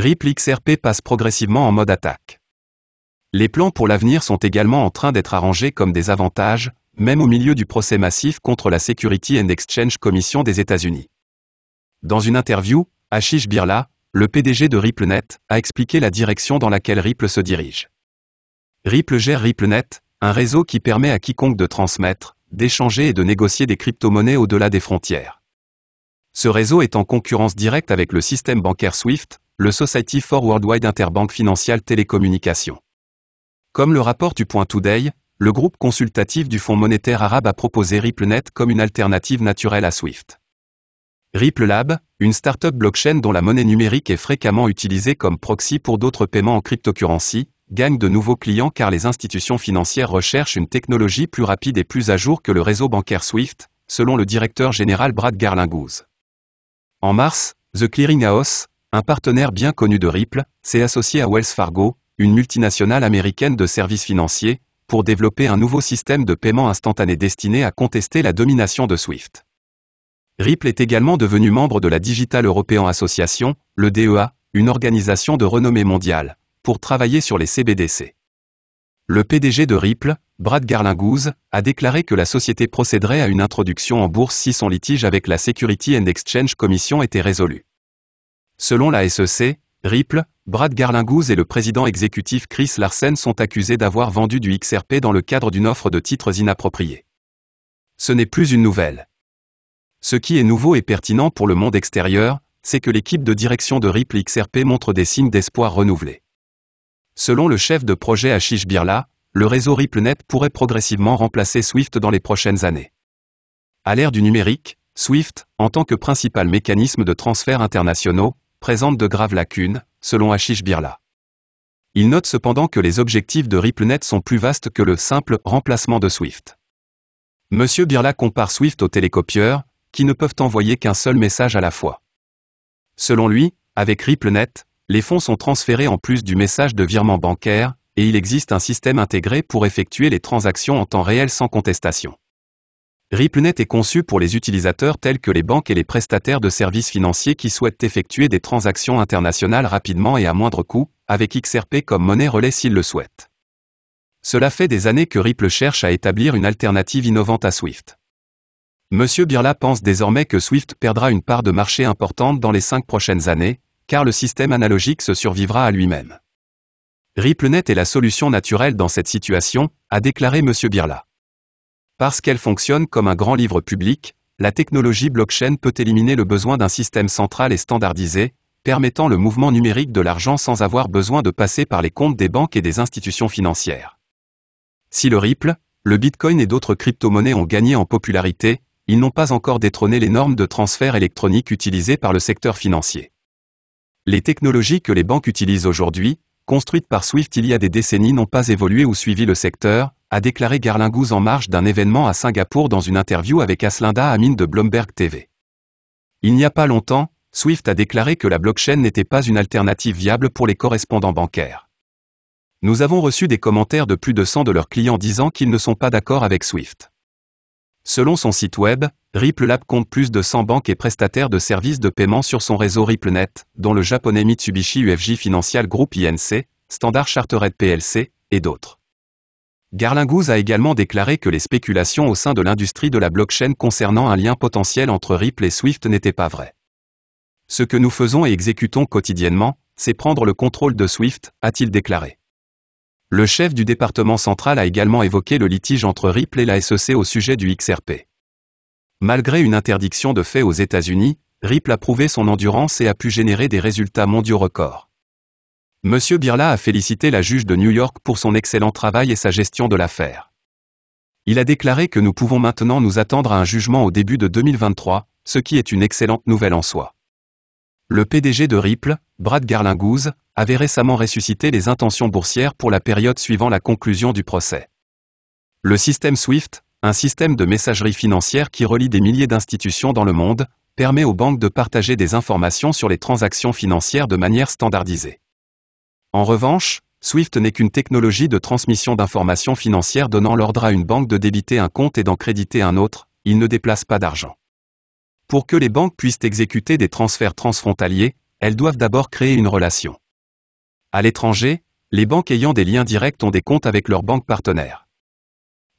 Ripple XRP passe progressivement en mode attaque. Les plans pour l'avenir sont également en train d'être arrangés comme des avantages, même au milieu du procès massif contre la Security and Exchange Commission des États-Unis. Dans une interview, Ashish Birla, le PDG de RippleNet, a expliqué la direction dans laquelle Ripple se dirige. Ripple gère RippleNet, un réseau qui permet à quiconque de transmettre, d'échanger et de négocier des crypto-monnaies au-delà des frontières. Ce réseau est en concurrence directe avec le système bancaire SWIFT, le Society for Worldwide Interbank Financial Télécommunications. Comme le rapport du Point Today, le groupe consultatif du Fonds monétaire arabe a proposé RippleNet comme une alternative naturelle à Swift. Ripple Lab, une start-up blockchain dont la monnaie numérique est fréquemment utilisée comme proxy pour d'autres paiements en cryptocurrency, gagne de nouveaux clients car les institutions financières recherchent une technologie plus rapide et plus à jour que le réseau bancaire Swift, selon le directeur général Brad Garlinghouse. En mars, The Clearing House, un partenaire bien connu de Ripple, s'est associé à Wells Fargo, une multinationale américaine de services financiers, pour développer un nouveau système de paiement instantané destiné à contester la domination de Swift. Ripple est également devenu membre de la Digital European Association, le DEA, une organisation de renommée mondiale, pour travailler sur les CBDC. Le PDG de Ripple, Brad Garlinghouse, a déclaré que la société procéderait à une introduction en bourse si son litige avec la Security and Exchange Commission était résolu. Selon la SEC, Ripple, Brad Garlinghouse et le président exécutif Chris Larsen sont accusés d'avoir vendu du XRP dans le cadre d'une offre de titres inappropriés. Ce n'est plus une nouvelle. Ce qui est nouveau et pertinent pour le monde extérieur, c'est que l'équipe de direction de Ripple XRP montre des signes d'espoir renouvelés. Selon le chef de projet Ashish Birla, le réseau RippleNet pourrait progressivement remplacer Swift dans les prochaines années. À l'ère du numérique, Swift, en tant que principal mécanisme de transfert internationaux, présente de graves lacunes, selon Ashish Birla. Il note cependant que les objectifs de RippleNet sont plus vastes que le simple remplacement de Swift. Monsieur Birla compare Swift aux télécopieurs, qui ne peuvent envoyer qu'un seul message à la fois. Selon lui, avec RippleNet, les fonds sont transférés en plus du message de virement bancaire, et il existe un système intégré pour effectuer les transactions en temps réel sans contestation. RippleNet est conçu pour les utilisateurs tels que les banques et les prestataires de services financiers qui souhaitent effectuer des transactions internationales rapidement et à moindre coût, avec XRP comme monnaie relais s'ils le souhaitent. Cela fait des années que Ripple cherche à établir une alternative innovante à Swift. Monsieur Birla pense désormais que Swift perdra une part de marché importante dans les cinq prochaines années, car le système analogique se survivra à lui-même. RippleNet est la solution naturelle dans cette situation, a déclaré Monsieur Birla. Parce qu'elle fonctionne comme un grand livre public, la technologie blockchain peut éliminer le besoin d'un système central et standardisé, permettant le mouvement numérique de l'argent sans avoir besoin de passer par les comptes des banques et des institutions financières. Si le Ripple, le Bitcoin et d'autres crypto-monnaies ont gagné en popularité, ils n'ont pas encore détrôné les normes de transfert électronique utilisées par le secteur financier. Les technologies que les banques utilisent aujourd'hui, construites par Swift il y a des décennies, n'ont pas évolué ou suivi le secteur, a déclaré Garlingouz en marge d'un événement à Singapour dans une interview avec Aslinda Amin de Bloomberg TV. Il n'y a pas longtemps, Swift a déclaré que la blockchain n'était pas une alternative viable pour les correspondants bancaires. Nous avons reçu des commentaires de plus de 100 de leurs clients disant qu'ils ne sont pas d'accord avec Swift. Selon son site web, Ripple Lab compte plus de 100 banques et prestataires de services de paiement sur son réseau RippleNet, dont le japonais Mitsubishi UFJ Financial Group INC, Standard Chartered PLC, et d'autres. Garlingouz a également déclaré que les spéculations au sein de l'industrie de la blockchain concernant un lien potentiel entre Ripple et Swift n'étaient pas vraies. Ce que nous faisons et exécutons quotidiennement, c'est prendre le contrôle de Swift, a-t-il déclaré. Le chef du département central a également évoqué le litige entre Ripple et la SEC au sujet du XRP. Malgré une interdiction de fait aux États-Unis, Ripple a prouvé son endurance et a pu générer des résultats mondiaux records. M. Birla a félicité la juge de New York pour son excellent travail et sa gestion de l'affaire. Il a déclaré que nous pouvons maintenant nous attendre à un jugement au début de 2023, ce qui est une excellente nouvelle en soi. Le PDG de Ripple, Brad Garlinghouse, avait récemment ressuscité les intentions boursières pour la période suivant la conclusion du procès. Le système SWIFT, un système de messagerie financière qui relie des milliers d'institutions dans le monde, permet aux banques de partager des informations sur les transactions financières de manière standardisée. En revanche, SWIFT n'est qu'une technologie de transmission d'informations financières donnant l'ordre à une banque de débiter un compte et d'en créditer un autre, il ne déplace pas d'argent. Pour que les banques puissent exécuter des transferts transfrontaliers, elles doivent d'abord créer une relation. À l'étranger, les banques ayant des liens directs ont des comptes avec leurs banques partenaires.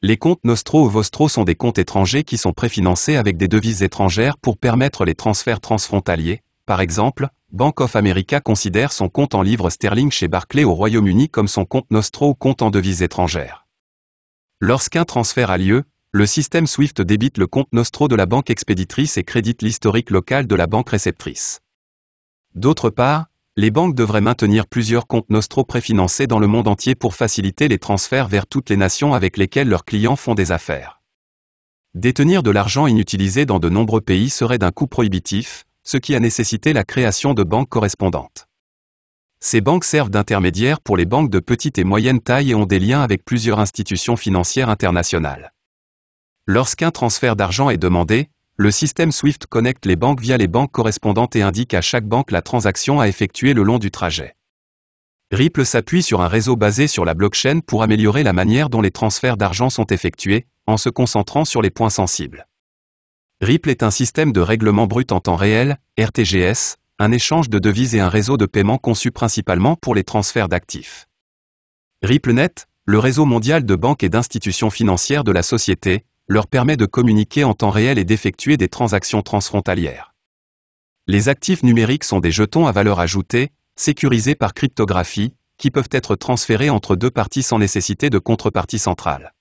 Les comptes Nostro ou Vostro sont des comptes étrangers qui sont préfinancés avec des devises étrangères pour permettre les transferts transfrontaliers, par exemple, Bank of America considère son compte en livres sterling chez Barclay au Royaume-Uni comme son compte Nostro ou compte en devises étrangères. Lorsqu'un transfert a lieu, le système SWIFT débite le compte Nostro de la banque expéditrice et crédite l'historique local de la banque réceptrice. D'autre part, les banques devraient maintenir plusieurs comptes Nostro préfinancés dans le monde entier pour faciliter les transferts vers toutes les nations avec lesquelles leurs clients font des affaires. Détenir de l'argent inutilisé dans de nombreux pays serait d'un coût prohibitif, ce qui a nécessité la création de banques correspondantes. Ces banques servent d'intermédiaires pour les banques de petite et moyenne taille et ont des liens avec plusieurs institutions financières internationales. Lorsqu'un transfert d'argent est demandé, le système SWIFT connecte les banques via les banques correspondantes et indique à chaque banque la transaction à effectuer le long du trajet. Ripple s'appuie sur un réseau basé sur la blockchain pour améliorer la manière dont les transferts d'argent sont effectués, en se concentrant sur les points sensibles. Ripple est un système de règlement brut en temps réel, RTGS, un échange de devises et un réseau de paiement conçu principalement pour les transferts d'actifs. RippleNet, le réseau mondial de banques et d'institutions financières de la société, leur permet de communiquer en temps réel et d'effectuer des transactions transfrontalières. Les actifs numériques sont des jetons à valeur ajoutée, sécurisés par cryptographie, qui peuvent être transférés entre deux parties sans nécessité de contrepartie centrale.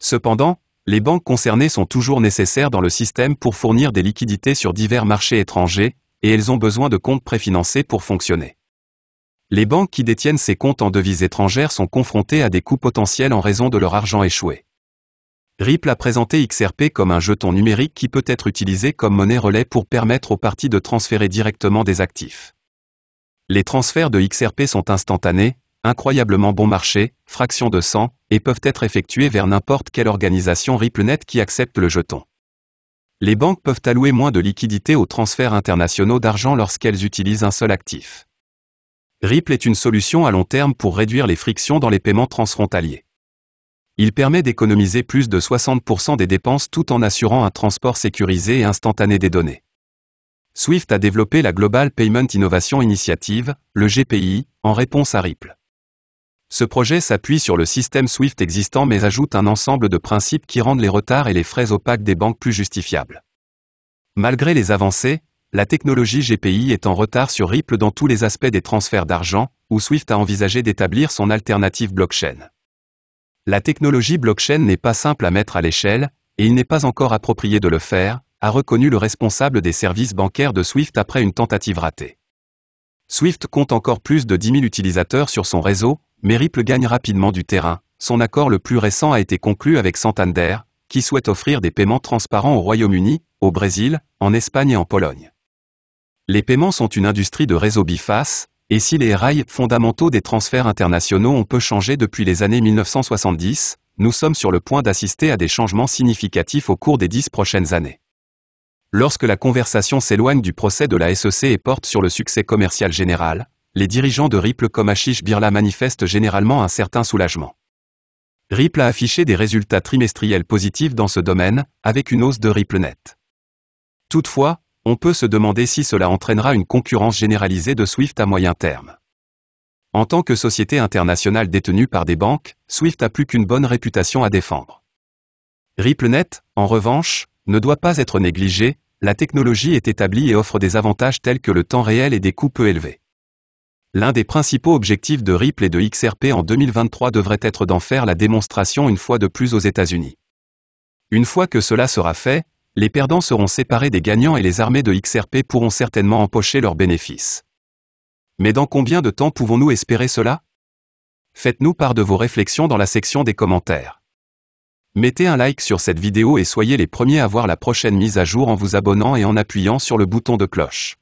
Cependant, les banques concernées sont toujours nécessaires dans le système pour fournir des liquidités sur divers marchés étrangers, et elles ont besoin de comptes préfinancés pour fonctionner. Les banques qui détiennent ces comptes en devises étrangères sont confrontées à des coûts potentiels en raison de leur argent échoué. Ripple a présenté XRP comme un jeton numérique qui peut être utilisé comme monnaie relais pour permettre aux parties de transférer directement des actifs. Les transferts de XRP sont instantanés, incroyablement bon marché, fraction de 100, et peuvent être effectués vers n'importe quelle organisation RippleNet qui accepte le jeton. Les banques peuvent allouer moins de liquidités aux transferts internationaux d'argent lorsqu'elles utilisent un seul actif. Ripple est une solution à long terme pour réduire les frictions dans les paiements transfrontaliers. Il permet d'économiser plus de 60% des dépenses tout en assurant un transport sécurisé et instantané des données. Swift a développé la Global Payment Innovation Initiative, le GPI, en réponse à Ripple. Ce projet s'appuie sur le système SWIFT existant mais ajoute un ensemble de principes qui rendent les retards et les frais opaques des banques plus justifiables. Malgré les avancées, la technologie GPI est en retard sur Ripple dans tous les aspects des transferts d'argent, où SWIFT a envisagé d'établir son alternative blockchain. La technologie blockchain n'est pas simple à mettre à l'échelle, et il n'est pas encore approprié de le faire, a reconnu le responsable des services bancaires de SWIFT après une tentative ratée. SWIFT compte encore plus de 10 000 utilisateurs sur son réseau, Ripple gagne rapidement du terrain. Son accord le plus récent a été conclu avec Santander, qui souhaite offrir des paiements transparents au Royaume-Uni, au Brésil, en Espagne et en Pologne. Les paiements sont une industrie de réseau biface, et si les rails fondamentaux des transferts internationaux ont peu changé depuis les années 1970, nous sommes sur le point d'assister à des changements significatifs au cours des dix prochaines années. Lorsque la conversation s'éloigne du procès de la SEC et porte sur le succès commercial général, les dirigeants de Ripple comme Ashish Birla manifestent généralement un certain soulagement. Ripple a affiché des résultats trimestriels positifs dans ce domaine, avec une hausse de RippleNet. Toutefois, on peut se demander si cela entraînera une concurrence généralisée de SWIFT à moyen terme. En tant que société internationale détenue par des banques, SWIFT a plus qu'une bonne réputation à défendre. RippleNet, en revanche, ne doit pas être négligé. la technologie est établie et offre des avantages tels que le temps réel et des coûts peu élevés. L'un des principaux objectifs de Ripple et de XRP en 2023 devrait être d'en faire la démonstration une fois de plus aux États-Unis. Une fois que cela sera fait, les perdants seront séparés des gagnants et les armées de XRP pourront certainement empocher leurs bénéfices. Mais dans combien de temps pouvons-nous espérer cela Faites-nous part de vos réflexions dans la section des commentaires. Mettez un like sur cette vidéo et soyez les premiers à voir la prochaine mise à jour en vous abonnant et en appuyant sur le bouton de cloche.